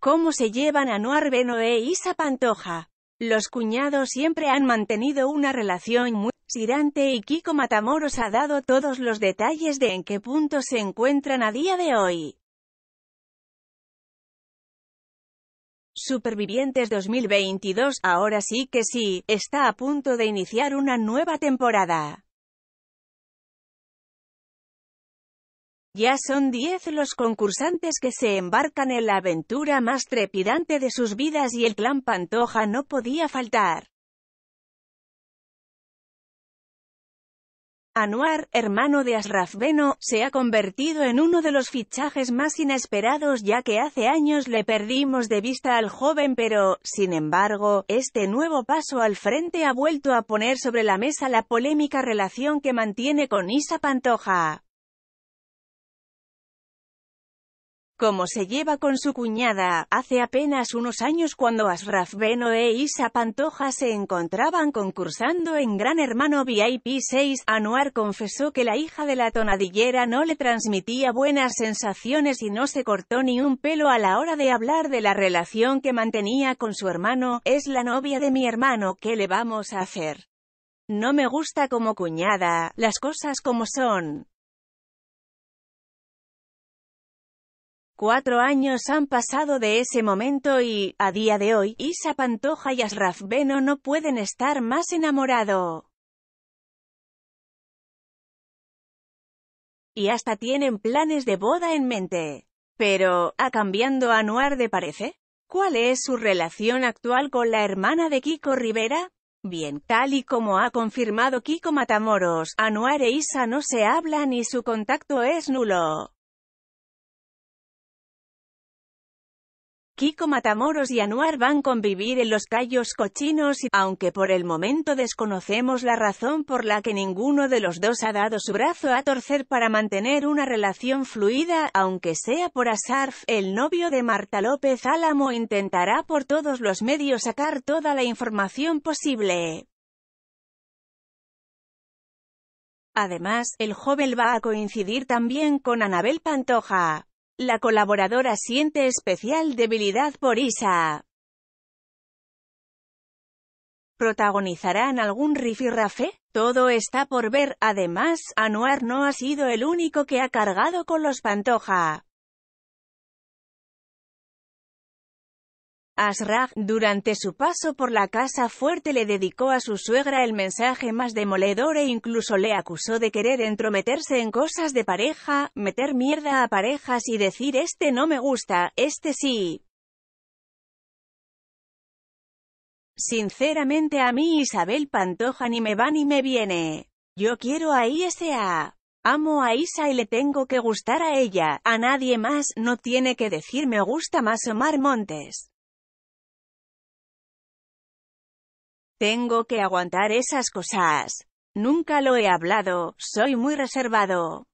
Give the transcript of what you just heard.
cómo se llevan Anuar Benoé e Isa Pantoja. Los cuñados siempre han mantenido una relación muy tirante y Kiko Matamoros ha dado todos los detalles de en qué punto se encuentran a día de hoy. Supervivientes 2022, ahora sí que sí, está a punto de iniciar una nueva temporada. Ya son 10 los concursantes que se embarcan en la aventura más trepidante de sus vidas y el clan Pantoja no podía faltar. Anuar, hermano de Asraf Beno, se ha convertido en uno de los fichajes más inesperados ya que hace años le perdimos de vista al joven pero, sin embargo, este nuevo paso al frente ha vuelto a poner sobre la mesa la polémica relación que mantiene con Isa Pantoja. como se lleva con su cuñada. Hace apenas unos años cuando Asraf Beno e Isa Pantoja se encontraban concursando en Gran Hermano VIP 6, Anuar confesó que la hija de la tonadillera no le transmitía buenas sensaciones y no se cortó ni un pelo a la hora de hablar de la relación que mantenía con su hermano, es la novia de mi hermano, ¿qué le vamos a hacer? No me gusta como cuñada, las cosas como son. Cuatro años han pasado de ese momento y, a día de hoy, Isa Pantoja y Asraf Beno no pueden estar más enamorado. Y hasta tienen planes de boda en mente. Pero, ¿ha cambiando Anuar de parece? ¿Cuál es su relación actual con la hermana de Kiko Rivera? Bien, tal y como ha confirmado Kiko Matamoros, Anuar e Isa no se hablan y su contacto es nulo. Kiko Matamoros y Anuar van a convivir en los callos cochinos y, aunque por el momento desconocemos la razón por la que ninguno de los dos ha dado su brazo a torcer para mantener una relación fluida, aunque sea por Asarf, el novio de Marta López Álamo intentará por todos los medios sacar toda la información posible. Además, el joven va a coincidir también con Anabel Pantoja. La colaboradora siente especial debilidad por Isa. ¿Protagonizarán algún rifirrafe? Todo está por ver, además, Anuar no ha sido el único que ha cargado con los Pantoja. Asrag, durante su paso por la casa fuerte le dedicó a su suegra el mensaje más demoledor e incluso le acusó de querer entrometerse en cosas de pareja, meter mierda a parejas y decir este no me gusta, este sí. Sinceramente a mí Isabel Pantoja ni me va ni me viene. Yo quiero a ISA. Amo a Isa y le tengo que gustar a ella, a nadie más, no tiene que decir me gusta más Omar Montes. Tengo que aguantar esas cosas. Nunca lo he hablado, soy muy reservado.